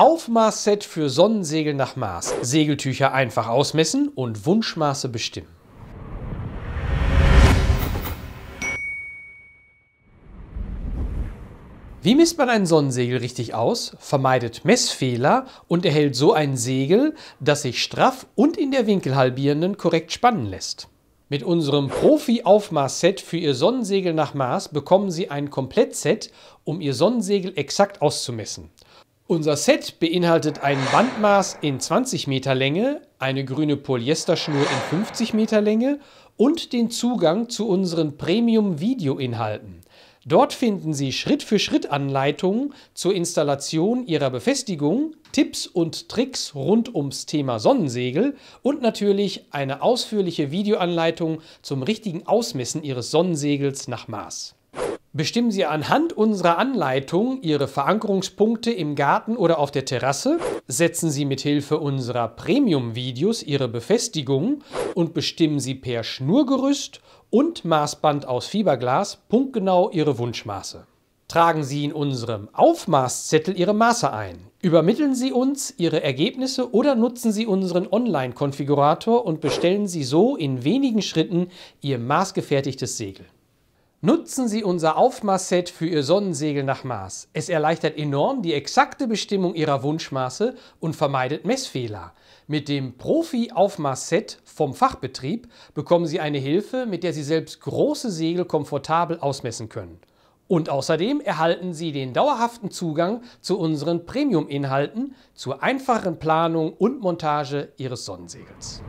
Aufmaßset für Sonnensegel nach Maß. Segeltücher einfach ausmessen und Wunschmaße bestimmen. Wie misst man ein Sonnensegel richtig aus, vermeidet Messfehler und erhält so ein Segel, das sich straff und in der Winkelhalbierenden korrekt spannen lässt? Mit unserem Profi-Aufmaßset für Ihr Sonnensegel nach Maß bekommen Sie ein Komplettset, um Ihr Sonnensegel exakt auszumessen. Unser Set beinhaltet ein Bandmaß in 20 Meter Länge, eine grüne Polyesterschnur in 50 Meter Länge und den Zugang zu unseren Premium-Videoinhalten. Dort finden Sie Schritt-für-Schritt-Anleitungen zur Installation Ihrer Befestigung, Tipps und Tricks rund ums Thema Sonnensegel und natürlich eine ausführliche Videoanleitung zum richtigen Ausmessen Ihres Sonnensegels nach Maß. Bestimmen Sie anhand unserer Anleitung Ihre Verankerungspunkte im Garten oder auf der Terrasse, setzen Sie mithilfe unserer Premium-Videos Ihre Befestigung und bestimmen Sie per Schnurgerüst und Maßband aus Fiberglas punktgenau Ihre Wunschmaße. Tragen Sie in unserem Aufmaßzettel Ihre Maße ein. Übermitteln Sie uns Ihre Ergebnisse oder nutzen Sie unseren Online-Konfigurator und bestellen Sie so in wenigen Schritten Ihr maßgefertigtes Segel. Nutzen Sie unser Aufmaßset für Ihr Sonnensegel nach Maß. Es erleichtert enorm die exakte Bestimmung Ihrer Wunschmaße und vermeidet Messfehler. Mit dem Profi-Aufmaßset vom Fachbetrieb bekommen Sie eine Hilfe, mit der Sie selbst große Segel komfortabel ausmessen können. Und außerdem erhalten Sie den dauerhaften Zugang zu unseren Premium-Inhalten zur einfachen Planung und Montage Ihres Sonnensegels.